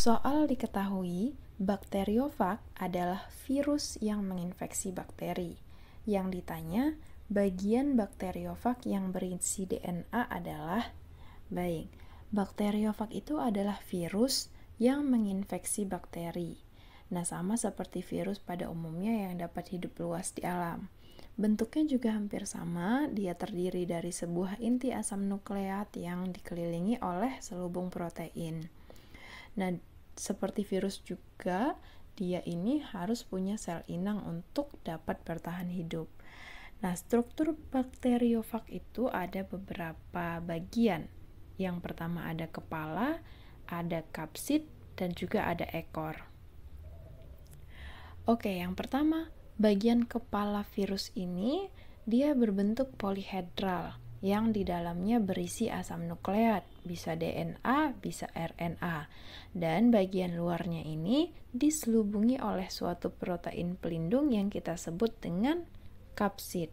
Soal diketahui, bakteriofag adalah virus yang menginfeksi bakteri. Yang ditanya, bagian bakteriofag yang berisi DNA adalah baik. Bakteriofag itu adalah virus yang menginfeksi bakteri. Nah, sama seperti virus pada umumnya yang dapat hidup luas di alam. Bentuknya juga hampir sama, dia terdiri dari sebuah inti asam nukleat yang dikelilingi oleh selubung protein. Nah, seperti virus juga, dia ini harus punya sel inang untuk dapat bertahan hidup. Nah, struktur bakteriofag itu ada beberapa bagian. Yang pertama ada kepala, ada kapsid, dan juga ada ekor. Oke, yang pertama, bagian kepala virus ini dia berbentuk polihedral yang di dalamnya berisi asam nukleat, bisa DNA, bisa RNA. Dan bagian luarnya ini diselubungi oleh suatu protein pelindung yang kita sebut dengan kapsid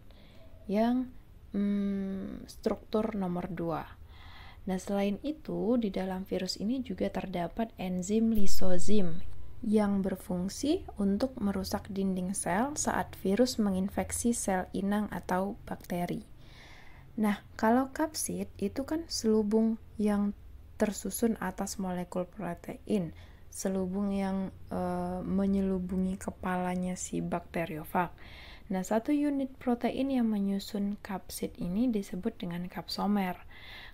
yang hmm, struktur nomor 2. Nah, selain itu, di dalam virus ini juga terdapat enzim lisozim yang berfungsi untuk merusak dinding sel saat virus menginfeksi sel inang atau bakteri. Nah, kalau kapsid itu kan selubung yang tersusun atas molekul protein, selubung yang e, menyelubungi kepalanya si bakteriofag. Nah, satu unit protein yang menyusun kapsid ini disebut dengan kapsomer.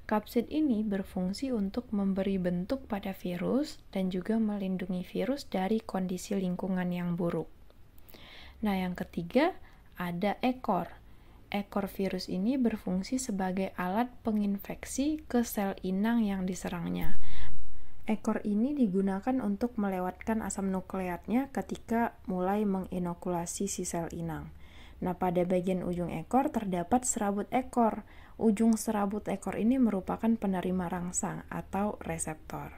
Kapsid ini berfungsi untuk memberi bentuk pada virus dan juga melindungi virus dari kondisi lingkungan yang buruk. Nah, yang ketiga ada ekor ekor virus ini berfungsi sebagai alat penginfeksi ke sel inang yang diserangnya. Ekor ini digunakan untuk melewatkan asam nukleatnya ketika mulai menginokulasi si sel inang. Nah, pada bagian ujung ekor terdapat serabut ekor. Ujung serabut ekor ini merupakan penerima rangsang atau reseptor.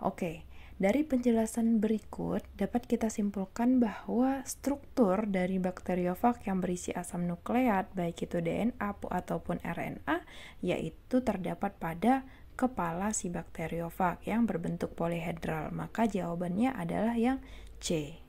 Oke, dari penjelasan berikut, dapat kita simpulkan bahwa struktur dari bakteriofag yang berisi asam nukleat, baik itu DNA ataupun RNA, yaitu terdapat pada kepala si bakteriofag yang berbentuk polihedral. Maka jawabannya adalah yang C.